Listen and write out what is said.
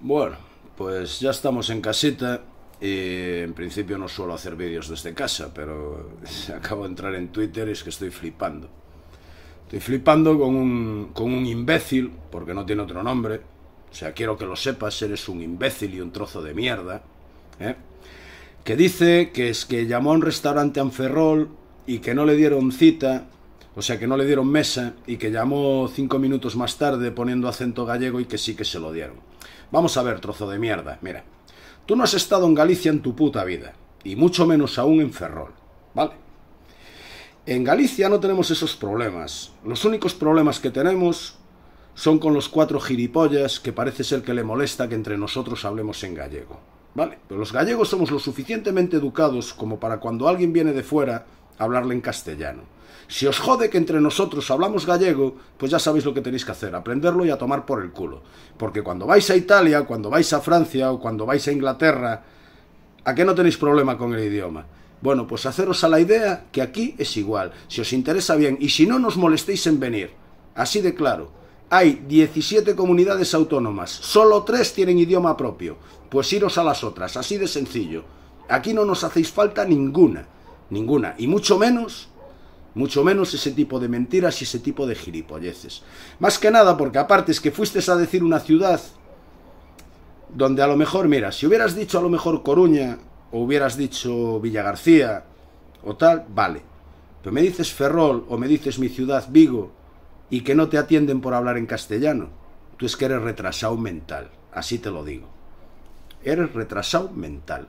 Bueno, pues ya estamos en casita y en principio no suelo hacer vídeos desde casa, pero acabo de entrar en Twitter y es que estoy flipando. Estoy flipando con un, con un imbécil, porque no tiene otro nombre. O sea, quiero que lo sepas, eres un imbécil y un trozo de mierda. ¿eh? Que dice que es que llamó a un restaurante a ferrol y que no le dieron cita o sea que no le dieron mesa y que llamó cinco minutos más tarde poniendo acento gallego y que sí que se lo dieron. Vamos a ver, trozo de mierda, mira. Tú no has estado en Galicia en tu puta vida, y mucho menos aún en Ferrol, ¿vale? En Galicia no tenemos esos problemas. Los únicos problemas que tenemos son con los cuatro gilipollas que parece ser que le molesta que entre nosotros hablemos en gallego. ¿Vale? Pero los gallegos somos lo suficientemente educados como para cuando alguien viene de fuera hablarle en castellano. Si os jode que entre nosotros hablamos gallego, pues ya sabéis lo que tenéis que hacer, aprenderlo y a tomar por el culo. Porque cuando vais a Italia, cuando vais a Francia o cuando vais a Inglaterra, ¿a qué no tenéis problema con el idioma? Bueno, pues haceros a la idea que aquí es igual. Si os interesa bien y si no, nos molestéis en venir. Así de claro. Hay 17 comunidades autónomas, solo 3 tienen idioma propio. Pues iros a las otras, así de sencillo. Aquí no nos hacéis falta ninguna. Ninguna. Y mucho menos, mucho menos ese tipo de mentiras y ese tipo de gilipolleces. Más que nada porque aparte es que fuiste a decir una ciudad donde a lo mejor, mira, si hubieras dicho a lo mejor Coruña o hubieras dicho Villa García o tal, vale. Pero me dices Ferrol o me dices mi ciudad Vigo y que no te atienden por hablar en castellano. Tú es que eres retrasado mental, así te lo digo. Eres retrasado mental.